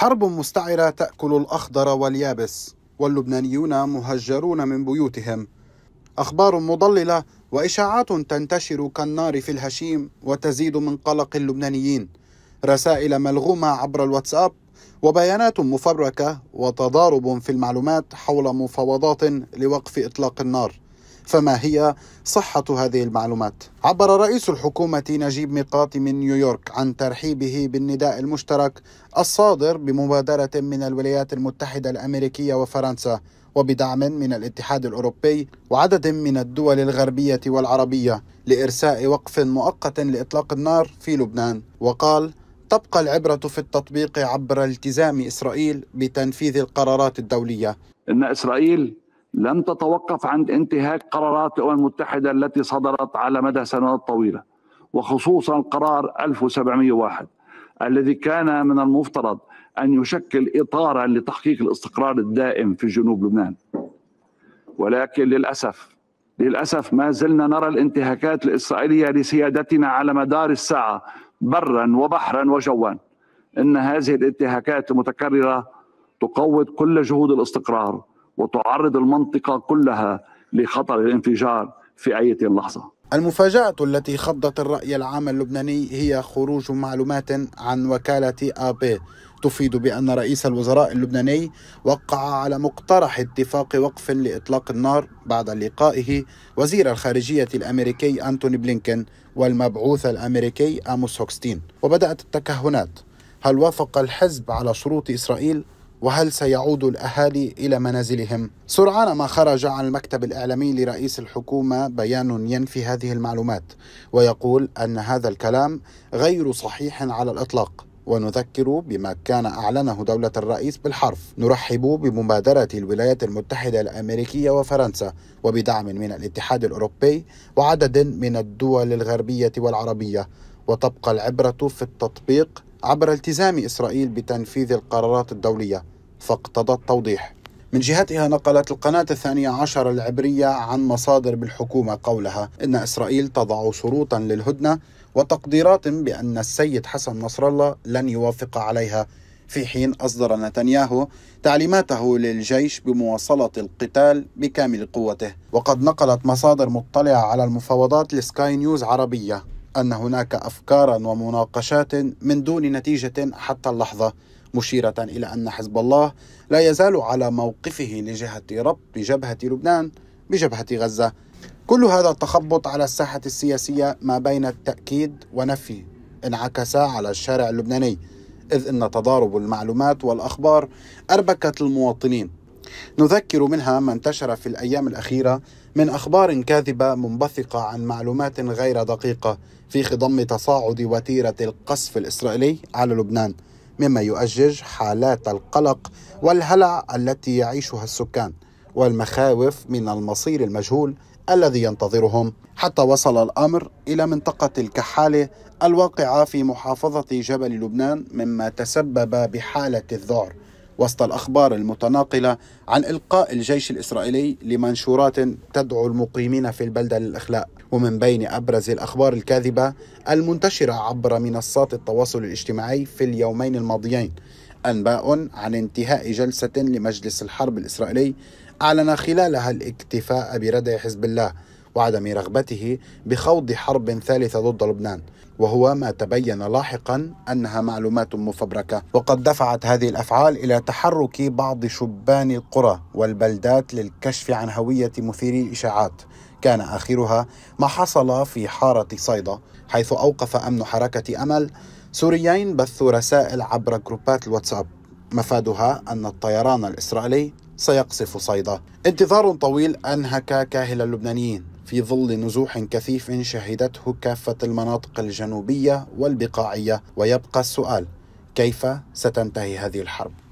حرب مستعرة تأكل الأخضر واليابس واللبنانيون مهجرون من بيوتهم أخبار مضللة وإشاعات تنتشر كالنار في الهشيم وتزيد من قلق اللبنانيين رسائل ملغومة عبر الواتساب وبيانات مفبركة وتضارب في المعلومات حول مفاوضات لوقف إطلاق النار فما هي صحة هذه المعلومات؟ عبر رئيس الحكومة نجيب ميقاتي من نيويورك عن ترحيبه بالنداء المشترك الصادر بمبادرة من الولايات المتحدة الأمريكية وفرنسا وبدعم من الاتحاد الأوروبي وعدد من الدول الغربية والعربية لإرساء وقف مؤقت لإطلاق النار في لبنان وقال تبقى العبرة في التطبيق عبر التزام إسرائيل بتنفيذ القرارات الدولية إن إسرائيل لم تتوقف عند انتهاك قرارات الامم المتحده التي صدرت على مدى سنوات طويله وخصوصا قرار 1701 الذي كان من المفترض ان يشكل اطارا لتحقيق الاستقرار الدائم في جنوب لبنان. ولكن للاسف للاسف ما زلنا نرى الانتهاكات الاسرائيليه لسيادتنا على مدار الساعه برا وبحرا وجوا. ان هذه الانتهاكات المتكرره تقوض كل جهود الاستقرار وتعرض المنطقة كلها لخطر الانفجار في أي لحظة المفاجأة التي خضت الرأي العام اللبناني هي خروج معلومات عن وكالة آبي تفيد بأن رئيس الوزراء اللبناني وقع على مقترح اتفاق وقف لإطلاق النار بعد لقائه وزير الخارجية الأمريكي أنتوني بلينكن والمبعوث الأمريكي آموس هوكستين وبدأت التكهنات هل وافق الحزب على شروط إسرائيل وهل سيعود الأهالي إلى منازلهم؟ سرعان ما خرج عن المكتب الإعلامي لرئيس الحكومة بيان ينفي هذه المعلومات ويقول أن هذا الكلام غير صحيح على الإطلاق ونذكر بما كان أعلنه دولة الرئيس بالحرف نرحب بمبادرة الولايات المتحدة الأمريكية وفرنسا وبدعم من الاتحاد الأوروبي وعدد من الدول الغربية والعربية وتبقى العبرة في التطبيق عبر التزام إسرائيل بتنفيذ القرارات الدولية فاقتضى التوضيح من جهتها نقلت القناة الثانية عشر العبرية عن مصادر بالحكومة قولها إن إسرائيل تضع شروطا للهدنة وتقديرات بأن السيد حسن نصر الله لن يوافق عليها في حين أصدر نتنياهو تعليماته للجيش بمواصلة القتال بكامل قوته وقد نقلت مصادر مطلعة على المفاوضات لسكاي نيوز عربية أن هناك أفكارا ومناقشات من دون نتيجة حتى اللحظة مشيرة إلى أن حزب الله لا يزال على موقفه لجهة ربط جبهة لبنان بجبهة غزة كل هذا التخبط على الساحة السياسية ما بين التأكيد ونفي انعكس على الشارع اللبناني إذ أن تضارب المعلومات والأخبار أربكت المواطنين نذكر منها ما انتشر في الايام الاخيره من اخبار كاذبه منبثقه عن معلومات غير دقيقه في خضم تصاعد وتيره القصف الاسرائيلي على لبنان مما يؤجج حالات القلق والهلع التي يعيشها السكان والمخاوف من المصير المجهول الذي ينتظرهم حتى وصل الامر الى منطقه الكحاله الواقعه في محافظه جبل لبنان مما تسبب بحاله الذعر وسط الأخبار المتناقلة عن إلقاء الجيش الإسرائيلي لمنشورات تدعو المقيمين في البلدة للإخلاء ومن بين أبرز الأخبار الكاذبة المنتشرة عبر منصات التواصل الاجتماعي في اليومين الماضيين أنباء عن انتهاء جلسة لمجلس الحرب الإسرائيلي أعلن خلالها الاكتفاء بردع حزب الله وعدم رغبته بخوض حرب ثالثة ضد لبنان وهو ما تبين لاحقا انها معلومات مفبركه وقد دفعت هذه الافعال الى تحرك بعض شبان القرى والبلدات للكشف عن هويه مثيري الاشاعات كان اخرها ما حصل في حاره صيدا حيث اوقف امن حركه امل سوريين بثوا رسائل عبر جروبات الواتساب مفادها ان الطيران الاسرائيلي سيقصف صيدا انتظار طويل انهك كاهل اللبنانيين في ظل نزوح كثيف شهدته كافة المناطق الجنوبية والبقاعية ويبقى السؤال كيف ستنتهي هذه الحرب؟